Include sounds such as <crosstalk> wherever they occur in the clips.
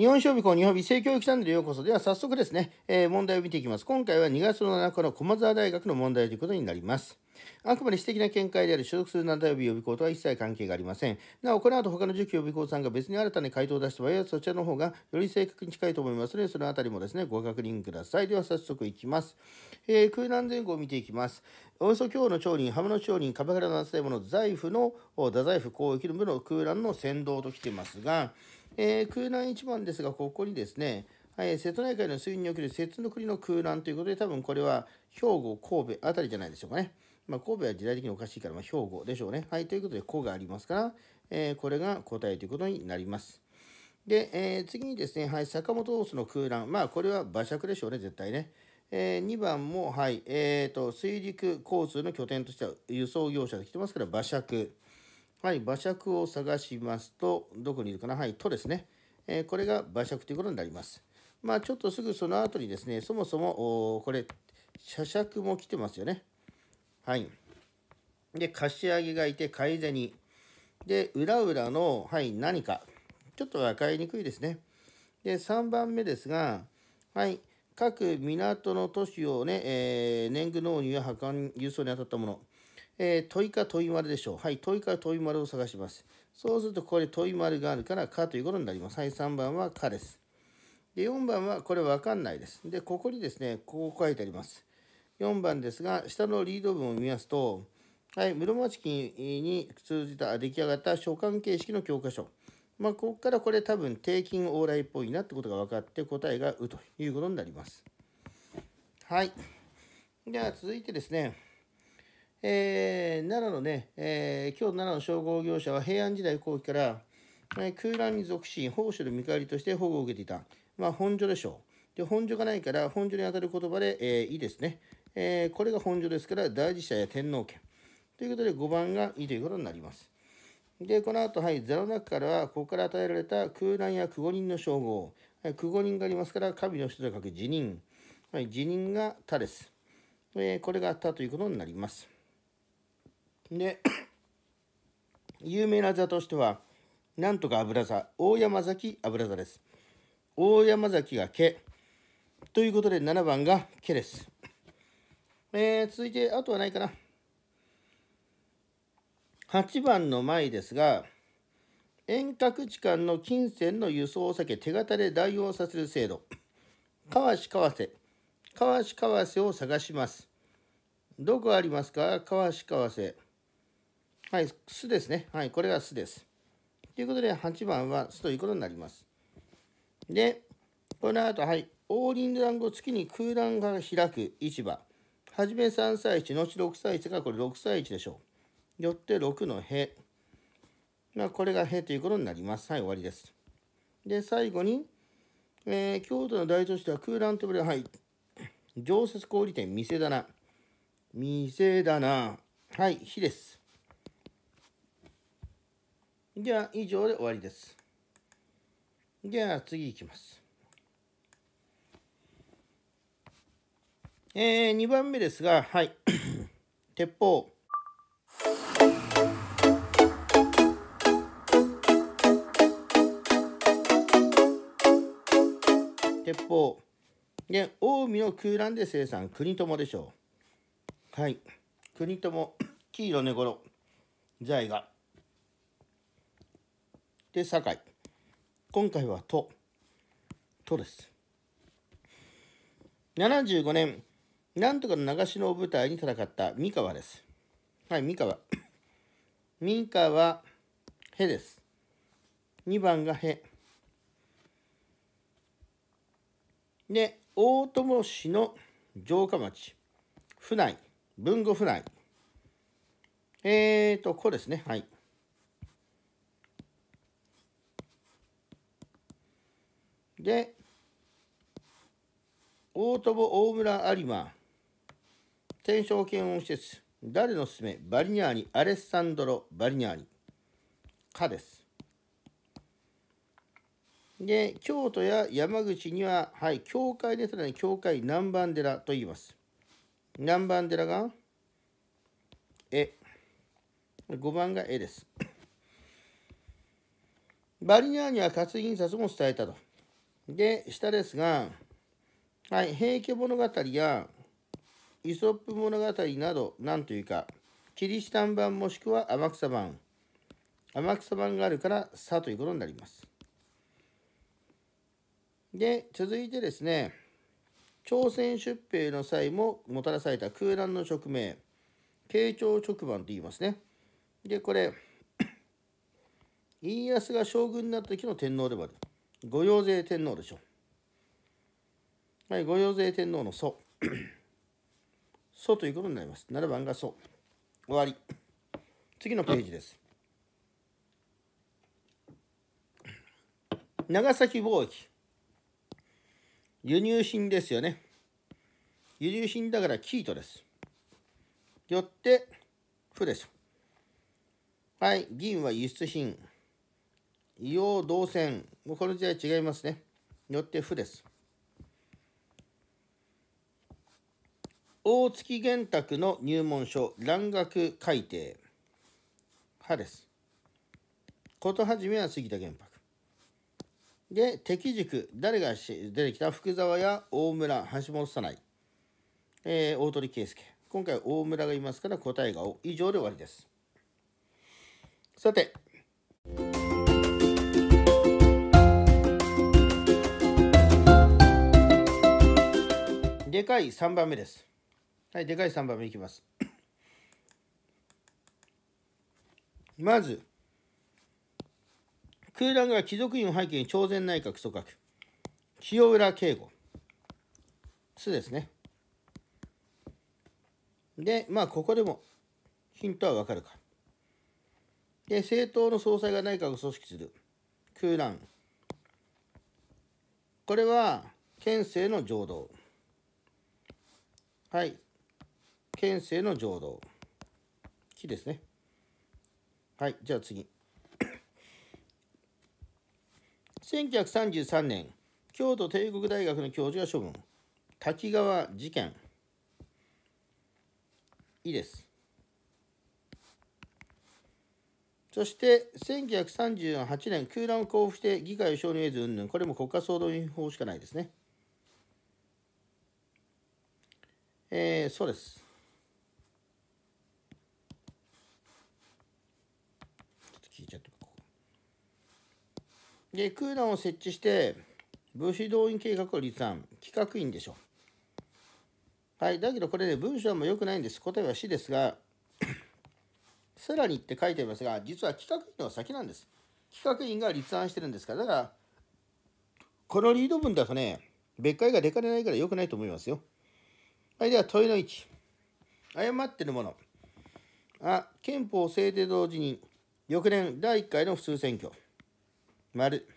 日本将棋校日本美性教育チャンネルへようこそ。では早速ですね、えー、問題を見ていきます。今回は2月の7日の駒沢大学の問題ということになります。あくまで私的な見解である所属する七大予備校とは一切関係がありません。なお、この後他の10予備校さんが別に新たに回答を出した場合はそちらの方がより正確に近いと思いますので、そのあたりもですね、ご確認ください。では早速いきます。えー、空欄前後を見ていきます。およそ今日の町人、浜の町人、鎌倉の厚物、財布の、太宰府広域の部の空欄の先導と来てますが、えー、空欄1番ですが、ここにですね、はい、瀬戸内海の水位における瀬戸の国の空欄ということで、多分これは兵庫、神戸あたりじゃないでしょうかね。まあ、神戸は時代的におかしいから、まあ、兵庫でしょうね。はい、ということで、子がありますから、えー、これが答えということになります。で、えー、次にですね、はい、坂本オースの空欄。まあ、これは馬借でしょうね、絶対ね。えー、2番も、はい、えっ、ー、と、水陸交通の拠点としては輸送業者で来てますから、馬借。はい、馬借を探しますと、どこにいるかなはい、とですね。えー、これが馬借ということになります。まあ、ちょっとすぐその後にですね、そもそも、これ、社借も来てますよね。はい。で、貸し上げがいて、買い銭。で、裏裏の、はい、何か。ちょっと分かりにくいですね。で、3番目ですが、はい、各港の都市をね、えー、年貢納入や破壊輸送に当たったもの。えー、問いか問い丸でしょう。はい、問いか問い丸を探します。そうすると、ここで問い丸があるから、かということになります。はい、3番はかです。で、4番はこれわかんないです。で、ここにですね、こう書いてあります。4番ですが、下のリード文を見ますと、はい、室町期に通じた出来上がった書簡形式の教科書。まあ、ここからこれ多分、定金往来っぽいなってことが分かって、答えがうということになります。はい。では、続いてですね、えー、奈良のね、えー、京都奈良の商工業者は平安時代後期から、えー、空欄に属し、保護所見返りとして保護を受けていた。まあ、本所でしょう。で、本所がないから、本所にあたる言葉で、えー、いいですね。えー、これが本所ですから、大事者や天皇家。ということで、5番がいいということになります。で、この後、はい、座の中からは、ここから与えられた空欄や久保人の称号。久保人がありますから、神の人と書く辞任。はい、辞任が他です。えー、これがあったということになります。で、<coughs> 有名な座としては、なんとか油座、大山崎油座です。大山崎が毛。ということで、7番が毛です。えー、続いて、あとはないかな。8番の前ですが、遠隔地間の金銭の輸送を避け手形で代用させる制度。川し川瀬。川し川瀬を探します。どこありますか川し川瀬。はい、酢ですね。はい、これが巣です。ということで、8番は巣ということになります。で、この後、はい、王林団子月に空欄が開く市場。はじめ3歳1、後6歳1がこれ6歳1でしょう。よって6のへ。まあ、これがへということになります。はい、終わりです。で、最後に、えー、京都の大都市では空欄と呼ばれる、はい、常設小売店、店棚。店棚。はい、火です。じゃ、以上で終わりです。では、次いきます。えー、2番目ですが、はい。<coughs> 鉄砲。鉄砲。で、近江の空欄で生産、国友でしょう。はい。国友、<coughs> 黄色根頃、財が。で、酒井。今回はと、とです。75年、なんとかの長篠を舞台に戦った三河です。はい、三河。<coughs> 三河、へです。2番がへ。で、大友氏の城下町、府内、豊後府内。えーと、こうですね。はい。で大友大村有馬天正検温施設誰の勧めバリニャーニアレッサンドロ・バリニャーニかですで京都や山口には、はい、教会ですらで教会南蛮寺と言います南蛮寺が絵5番が絵ですバリニャーニは活印刷も伝えたとで、下ですが、はい、平家物語やイソップ物語など、なんというか、キリシタン版もしくは天草版、天草版があるから、さということになります。で、続いてですね、朝鮮出兵の際ももたらされた空欄の勅命、慶長直番と言いますね。で、これ、家康が将軍になった時の天皇でもある。御用税天皇でしょ。はい、御用税天皇の祖。祖ということになります。7番が祖。終わり。次のページです。長崎貿易。輸入品ですよね。輸入品だから生糸です。よって、負です。はい、銀は輸出品。硫黄銅線もうこの時代違いますね。よって負です。大月玄卓の入門書、蘭学改定。派です。こは始めは杉田玄白。で、敵軸、誰が出てきた福沢や大村、橋本さない、えー、大鳥圭介。今回大村がいますから答えが以上で終わりです。さて、でかい3番目です。はい、でかい3番目いきます。<clears throat> まず、空欄が貴族院を背景に朝鮮内閣組閣。清浦敬吾。すですね。で、まあ、ここでもヒントはわかるか。で、政党の総裁が内閣を組織する。空欄。これは、県政の浄土。はい。県政の浄土。木ですね。はい、じゃあ次。1933 <coughs> 年、京都帝国大学の教授が処分。滝川事件。いいです。そして1938年、空欄を交付して議会を承認得ずうんぬん、これも国家総動員法しかないですね。えー、そうです。ちょっと聞いちゃってここ。で、空欄を設置して、武士動員計画を立案。企画員でしょ。はい。だけどこれね、文章も良くないんです。答えは C ですが、<coughs> さらにって書いてありますが、実は企画員の先なんです。企画員が立案してるんですから、だから、このリード文だとね、別解が出かねないから良くないと思いますよ。はい、では問いの1。誤ってるもの。あ、憲法制定同時に、翌年第1回の普通選挙。丸。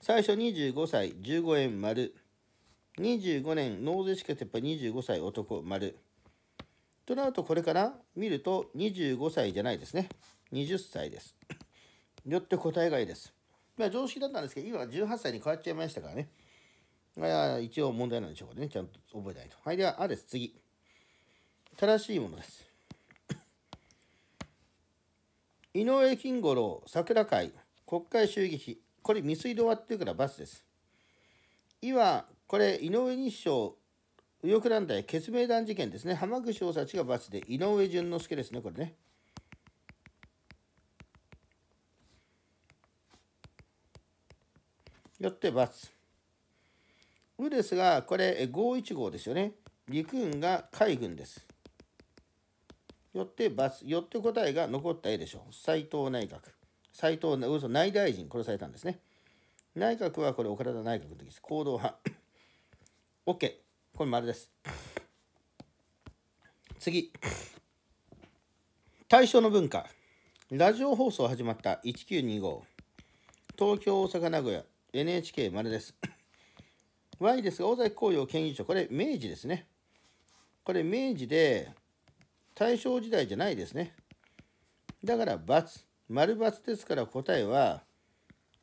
最初25歳15円丸。25年納税資格撤廃25歳男丸。となるとこれから見ると25歳じゃないですね。20歳です。よって答えがいいです。まあ常識だったんですけど、今は18歳に変わっちゃいましたからね。一応問題なんでしょうかね。ちゃんと覚えないと。はい、では、あです。次。正しいものです。<coughs> 井上金五郎、桜会、国会襲撃。これ、未遂で終わってるから罰です。今、これ、井上日照、右翼団体、決命団事件ですね。浜口大佐が罰で、井上淳之介ですね、これね。よって罰。ウですが、これ515号ですよね。陸軍が海軍です。よってバツ、よって答えが残った絵でしょう。斎藤内閣。斎藤、嘘、内大臣殺されたんですね。内閣はこれ、岡田内閣の時です。行動派。<coughs> OK。これ丸です。次。大正の文化。ラジオ放送始まった1925。東京、大阪、名古屋。NHK 丸です。Y ですが、尾崎紅葉県議所、これ明治ですね。これ明治で、大正時代じゃないですね。だから×、丸×ですから答えは、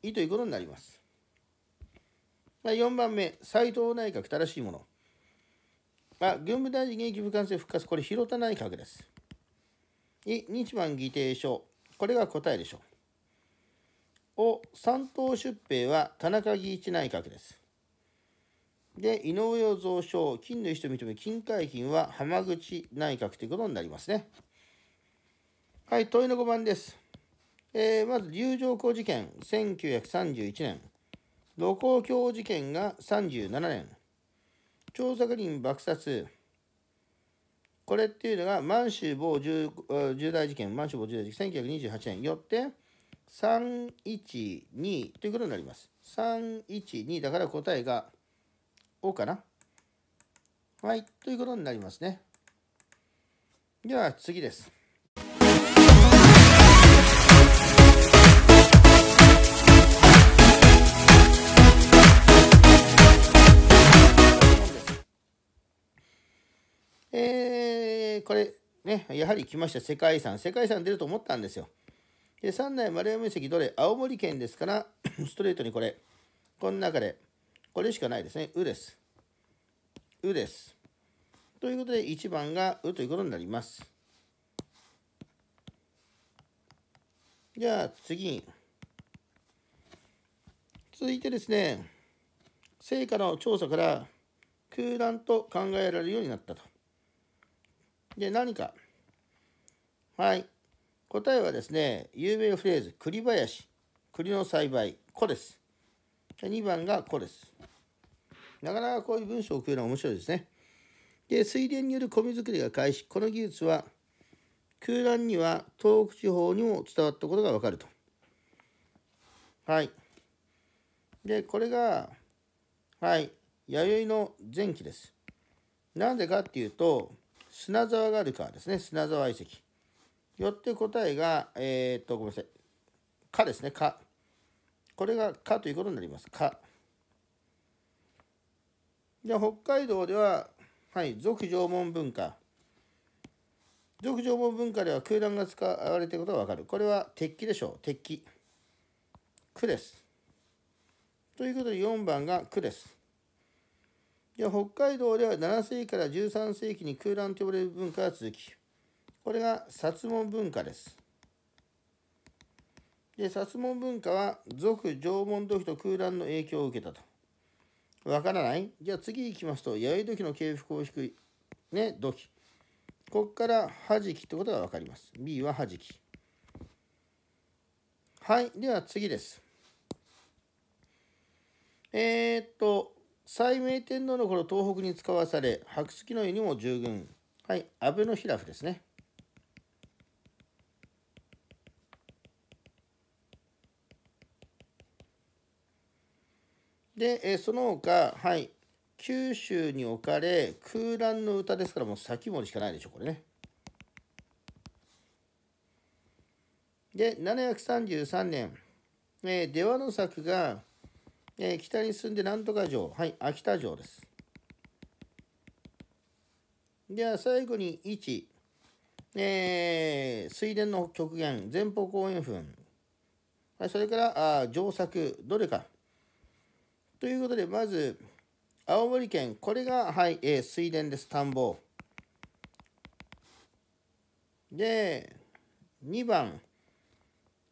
いということになります。4番目、斎藤内閣、正しいもの。あ、軍部大臣現役部官制復活、これ広田内閣です。い、日番議定書、これが答えでしょう。お、三党出兵は田中義一内閣です。で、井上蔵書、金の石と認め、金海金は浜口内閣ということになりますね。はい、問いの5番です。えー、まず、龍城港事件、1931年。露光橋事件が37年。査作認爆殺。これっていうのが、満州某重大事件、満州某重大事件、1928年よって、312ということになります。312だから答えが O かな。はい、ということになりますね。では次です。えー、これね、やはり来ました世界遺産。世界遺産出ると思ったんですよ。で、三内丸山遺跡どれ青森県ですから、<clears throat> ストレートにこれ。この中でこれしかないですね。うです。うです。ということで、1番がうということになります。じゃあ、次。続いてですね、成果の調査から空欄と考えられるようになったと。で、何か。はい。答えはですね、有名フレーズ、栗林、栗の栽培、子です。2番が子です。なかなかこういう文章を送るのは面白いですね。で、水田による米作りが開始。この技術は、空欄には東北地方にも伝わったことがわかると。はい。で、これが、はい、弥生の前期です。なんでかっていうと、砂沢があるからですね、砂沢遺跡。よって答えが、えー、っと、ごめんなさい。かですね、か。これがかということになります。か。じゃあ北海道では、はい、俗縄文文化。俗縄文文化では空欄が使われていることがわかる。これは鉄器でしょう。鉄器。区です。ということで4番が区です。じゃあ北海道では7世紀から13世紀に空欄と呼ばれる文化が続き、これが薩門文化です。で、薩門文化は俗縄文土器と空欄の影響を受けたと。わからないじゃあ次行きますと、弥生時の軽腹を引く、ね、土器。ここからはじきってことが分かります。B ははじき。はい。では次です。えー、っと、斎明天皇の頃東北に使わされ、白月の湯にも従軍。はい。安倍の平夫ですね。で、えその他、はい、九州に置かれ、空欄の歌ですから、もう先森しかないでしょ、これね。で、733年、えー、出羽の作が、えー、北に進んでなんとか城、はい、秋田城です。では、最後に1、えー、水田の極限、前方後円墳、はい、それから、あ上作、どれか。ということで、まず、青森県、これが、はい、えー、水田です、田んぼ。で、2番、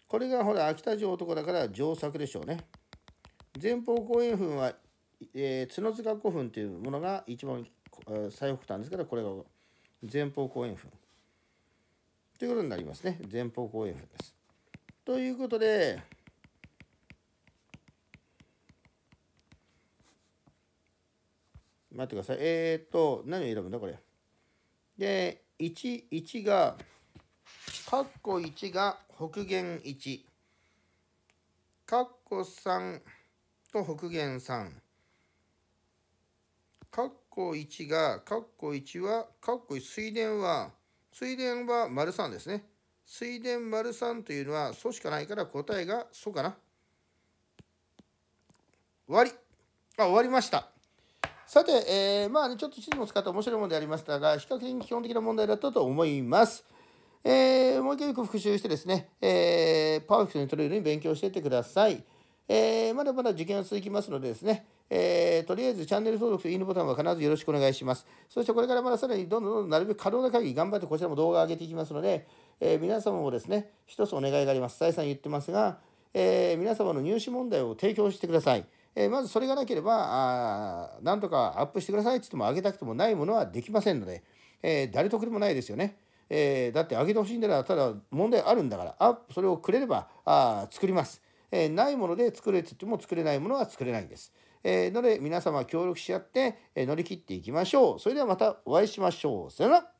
これがほら、秋田城男だから城作でしょうね。前方後円墳は、えー、角塚古墳というものが一番最北端ですから、これが前方後円墳。ということになりますね。前方後円墳です。ということで、待ってください。えっ、と、何を選ぶんだこれ。で、1、1が、カッコ1が北限1。カッコ3と北限3。カッコ1が、カッコ1は、カッコ水田は、水田は丸3ですね。水田丸3というのは、素しかないから答えが素かな。終わり。あ、終わりました。さて、えー、まあね、ちょっと地図も使った面白いものでありましたが、比較的基本的な問題だったと思います。えー、もう一回よく復習してですね、えー、パーフェクトに取れるように勉強していってください。えー、まだまだ受験は続きますのでですね、えー、とりあえずチャンネル登録といいねボタンは必ずよろしくお願いします。そしてこれからまださらにどんどんどんなるべく可能な限り頑張ってこちらも動画を上げていきますので、えー、皆様もですね、一つお願いがあります。再三言ってますが、えー、皆様の入試問題を提供してください。えー、まずそれがなければ、あなんとかアップしてくださいって言っても上げたくてもないものはできませんので、えー、誰得でもないですよね。えー、だって上げてほしいんだら、ただ問題あるんだから、あそれをくれればあ作ります。えないもので作れって言っても作れないものは作れないんです。えー、ので皆様協力し合って、え乗り切っていきましょう。それではまたお会いしましょう。さよなら。